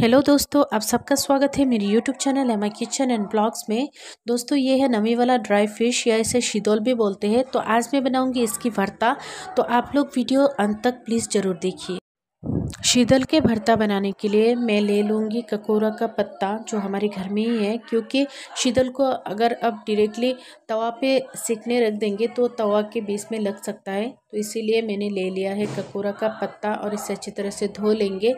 hello दोस्तों आप सबका स्वागत है मेरी YouTube channel M kitchen and blogs में दोस्तों ये है नमी वाला ड्राई फिश या इसे शीतोल भी बोलते हैं तो आज मैं बनाऊंगी इसकी भरता तो आप लोग वीडियो अंत तक प्लीज़ ज़रूर देखिए शीतल के भरता बनाने के लिए मैं ले लूँगी ककोरा का पत्ता जो हमारे घर में ही है क्योंकि शीतल को अगर अब डायरेक्टली तवा पे सीखने रख देंगे तो तवा के बीच में लग सकता है तो इसीलिए मैंने ले लिया है ककोरा का पत्ता और इसे अच्छी तरह से धो लेंगे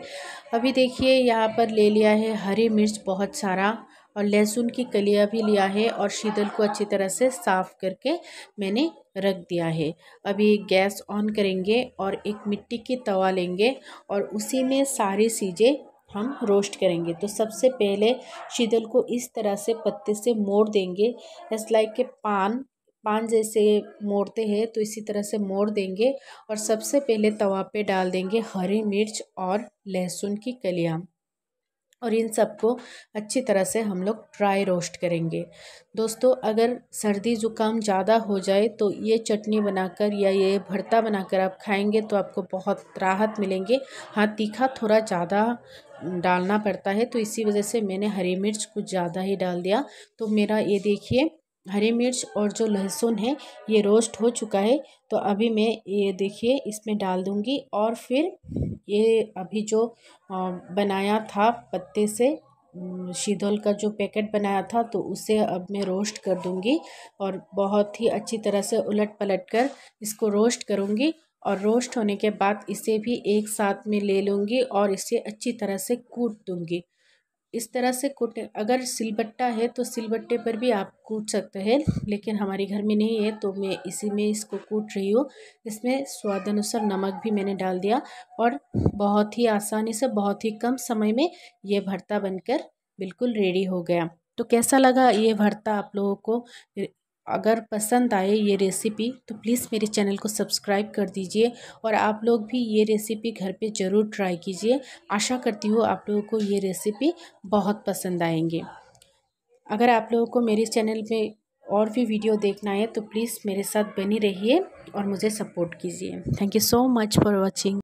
अभी देखिए यहाँ पर ले लिया है हरी मिर्च बहुत सारा और लहसुन की कलिया भी लिया है और शीतल को अच्छी तरह से साफ़ करके मैंने रख दिया है अभी गैस ऑन करेंगे और एक मिट्टी की तवा लेंगे और उसी में सारी चीज़ें हम रोस्ट करेंगे तो सबसे पहले शीतल को इस तरह से पत्ते से मोड़ देंगे इस लाइक के पान पान जैसे मोड़ते हैं तो इसी तरह से मोड़ देंगे और सबसे पहले तवा पे डाल देंगे हरी मिर्च और लहसुन की कलियाँ और इन सबको अच्छी तरह से हम लोग ड्राई रोस्ट करेंगे दोस्तों अगर सर्दी ज़ुकाम ज़्यादा हो जाए तो ये चटनी बनाकर या ये भरता बनाकर आप खाएंगे तो आपको बहुत राहत मिलेंगे हाँ तीखा थोड़ा ज़्यादा डालना पड़ता है तो इसी वजह से मैंने हरी मिर्च कुछ ज़्यादा ही डाल दिया तो मेरा ये देखिए हरी मिर्च और जो लहसुन है ये रोस्ट हो चुका है तो अभी मैं ये देखिए इसमें डाल दूँगी और फिर ये अभी जो बनाया था पत्ते से शीतल का जो पैकेट बनाया था तो उसे अब मैं रोस्ट कर दूंगी और बहुत ही अच्छी तरह से उलट पलट कर इसको रोस्ट करूंगी और रोस्ट होने के बाद इसे भी एक साथ में ले लूँगी और इसे अच्छी तरह से कूट दूँगी इस तरह से कुट अगर सिलबट्टा है तो सिलबट्टे पर भी आप कूट सकते हैं लेकिन हमारे घर में नहीं है तो मैं इसी में इसको कूट रही हूँ इसमें स्वाद अनुसार नमक भी मैंने डाल दिया और बहुत ही आसानी से बहुत ही कम समय में ये भरता बनकर बिल्कुल रेडी हो गया तो कैसा लगा ये भरता आप लोगों को अगर पसंद आए ये रेसिपी तो प्लीज़ मेरे चैनल को सब्सक्राइब कर दीजिए और आप लोग भी ये रेसिपी घर पे ज़रूर ट्राई कीजिए आशा करती हूँ आप लोगों को ये रेसिपी बहुत पसंद आएंगे अगर आप लोगों को मेरे चैनल में और भी वीडियो देखना है तो प्लीज़ मेरे साथ बनी रहिए और मुझे सपोर्ट कीजिए thank you so much for watching